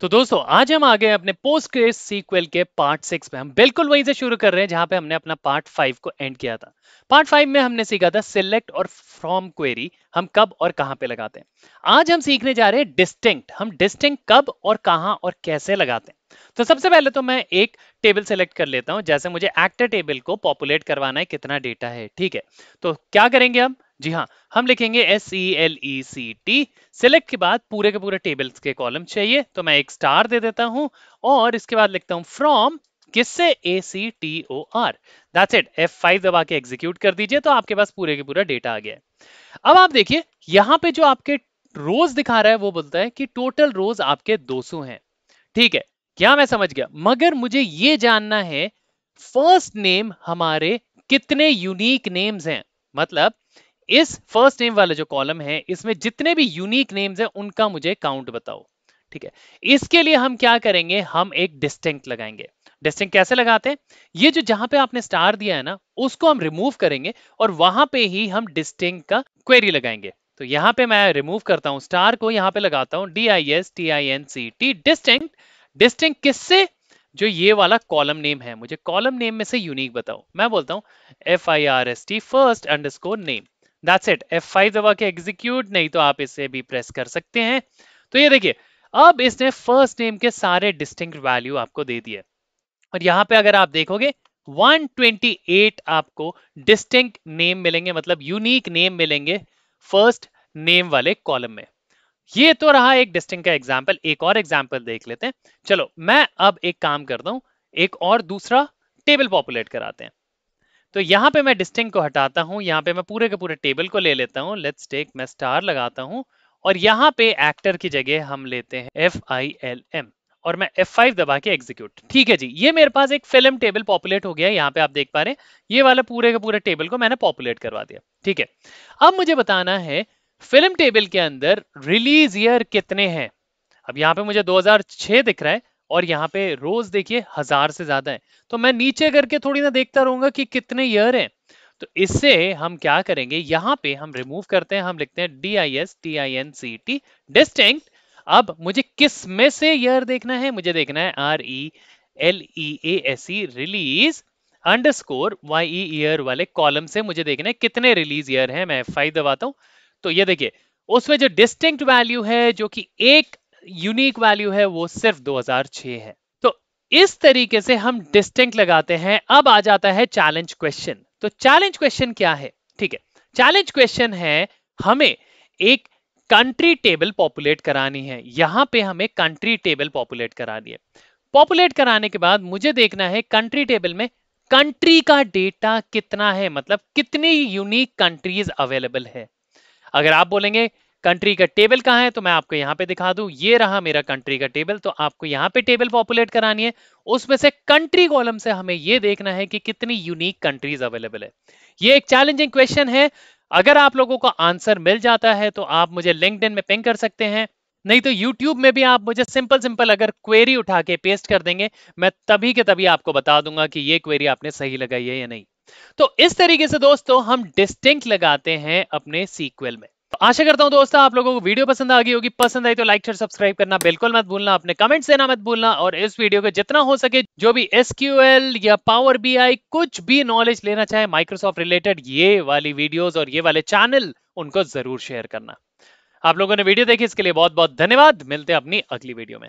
तो दोस्तों आज हम आ गए अपने पोस्ट क्रेस सीक्वल के पार्ट सिक्स पे हम बिल्कुल वहीं से शुरू कर रहे हैं जहां पे हमने अपना पार्ट फाइव को एंड किया था पार्ट फाइव में हमने सीखा था सिलेक्ट और फ्रॉम क्वेरी हम कब और कहां पे लगाते हैं आज हम सीखने जा रहे हैं डिस्टिंक्ट हम डिस्टिंक्ट कब और कहां और कैसे लगाते हैं तो सबसे पहले तो मैं एक टेबल सेलेक्ट कर लेता हूं जैसे मुझे एक्टर टेबल को पॉपुलेट करवाना है कितना डेटा है ठीक है तो क्या करेंगे हम जी हाँ हम लिखेंगे S E L E C T select के बाद पूरे के पूरे टेबल्स के कॉलम चाहिए तो मैं एक स्टार दे देता हूं और इसके बाद लिखता हूं फ्रॉम किससे A C T O R that's it five दबा के एग्जीक्यूट कर दीजिए तो आपके पास पूरे के पूरा डेटा आ गया है अब आप देखिए यहां पे जो आपके रोज दिखा रहा है वो बोलता है कि टोटल रोज आपके 200 हैं ठीक है क्या मैं समझ गया मगर मुझे ये जानना है फर्स्ट नेम हमारे कितने यूनिक नेम्स हैं मतलब इस फर्स्ट नेम वाले जो कॉलम है इसमें जितने भी यूनिक नेम्स हैं उनका मुझे काउंट बताओ ठीक है इसके लिए हम क्या करेंगे हम एक डिस्टिंक्ट लगाएंगे डिस्टिंक्ट कैसे लगाते हैं ये जो जहां पे आपने स्टार दिया है ना उसको हम रिमूव करेंगे और वहां पे ही हम डिस्टिंक्ट का क्वेरी लगाएंगे तो यहां पे मैं रिमूव करता हूं स्टार को यहां पे लगाता हूं D I S T I N C T distinct distinct किससे जो ये वाला कॉलम नेम है मुझे कॉलम नेम में से यूनिक बताओ मैं बोलता हूं F I R S T first underscore name that's it F5 दबा के एग्जीक्यूट नहीं तो आप इसे भी प्रेस कर सकते हैं तो ये देखिए अब इसने फर्स्ट नेम के सारे डिस्टिंग वैल्यू आपको दे दिए और यहाँ पे अगर आप देखोगे 128 आपको डिस्टिंग नेम मिलेंगे मतलब यूनिक नेम मिलेंगे फर्स्ट नेम वाले कॉलम में ये तो रहा एक डिस्टिंग का एग्जाम्पल एक और एग्जाम्पल देख लेते हैं चलो मैं अब एक काम करता हूं एक और दूसरा टेबल पॉपुलेट कराते हैं तो यहाँ पे मैं डिस्टिंग को हटाता हूं यहां पे मैं पूरे के पूरे टेबल को ले लेता हूँ लेट्स टेक मैं स्टार लगाता हूं और यहाँ पे एक्टर की जगह हम लेते हैं एफ आई एल एम और मैं F5 दबा के एग्जीक्यूट ठीक है जी ये मेरे पास एक फिल्म टेबल पॉपुलेट हो गया यहाँ पे आप देख पा रहे हैं ये वाला पूरे के पूरे टेबल को मैंने पॉपुलेट करवा दिया ठीक है अब मुझे बताना है फिल्म टेबल के अंदर रिलीज ईयर कितने हैं अब यहाँ पे मुझे 2006 दिख रहा है और यहाँ पे रोज देखिए हजार से ज्यादा है तो मैं नीचे करके थोड़ी ना देखता रहूंगा कि कितने ईयर हैं तो इससे हम क्या करेंगे यहाँ पे हम रिमूव करते हैं हम लिखते हैं D I S T I N C T distinct अब मुझे किस में से ईयर देखना है मुझे देखना है R E L E A S E release score Y year वाले कॉलम से मुझे देखना है कितने रिलीज ईयर हैं मैं फाइव दबाता हूं तो ये देखिए उसमें जो डिस्टिंक्ट वैल्यू है जो कि एक यूनिक वैल्यू है वो सिर्फ 2006 है तो इस तरीके से हम डिस्टिंक्ट लगाते हैं अब आ जाता है चैलेंज क्वेश्चन तो चैलेंज क्वेश्चन क्या है ठीक है चैलेंज क्वेश्चन है हमें एक कंट्री टेबल पॉपुलेट करानी है यहां पे हमें कंट्री टेबल पॉपुलेट करानी है पॉपुलेट कराने के बाद मुझे देखना है कंट्री टेबल में कंट्री का डेटा कितना है मतलब कितनी यूनिक कंट्रीज अवेलेबल है अगर आप बोलेंगे कंट्री का टेबल कहाँ है तो मैं आपको यहाँ पे दिखा दू ये रहा मेरा कंट्री का टेबल तो आपको यहाँ पे टेबल पॉपुलेट करानी है उसमें से कंट्री कॉलम से हमें ये देखना है कि कितनी यूनिक कंट्रीज अवेलेबल है ये एक चैलेंजिंग क्वेश्चन है अगर आप लोगों को आंसर मिल जाता है तो आप मुझे लिंकड में पिंग कर सकते हैं नहीं तो YouTube में भी आप मुझे सिंपल सिंपल अगर क्वेरी उठा के पेस्ट कर देंगे मैं तभी के तभी आपको बता दूंगा कि ये क्वेरी आपने सही लगाई है या नहीं तो इस तरीके से दोस्तों हम डिस्टिंक्ट लगाते हैं अपने सीक्वल में आशा करता हूं दोस्तों आप लोगों को वीडियो पसंद आ गई होगी पसंद आई तो लाइक शेयर सब्सक्राइब करना बिल्कुल मत भूलना अपने कमेंट्स देना मत भूलना और इस वीडियो को जितना हो सके जो भी एसक्यूएल या पावर बी कुछ भी नॉलेज लेना चाहे माइक्रोसॉफ्ट रिलेटेड ये वाली वीडियो और ये वाले चैनल उनको जरूर शेयर करना आप लोगों ने वीडियो देखी इसके लिए बहुत बहुत धन्यवाद मिलते हैं अपनी अगली वीडियो में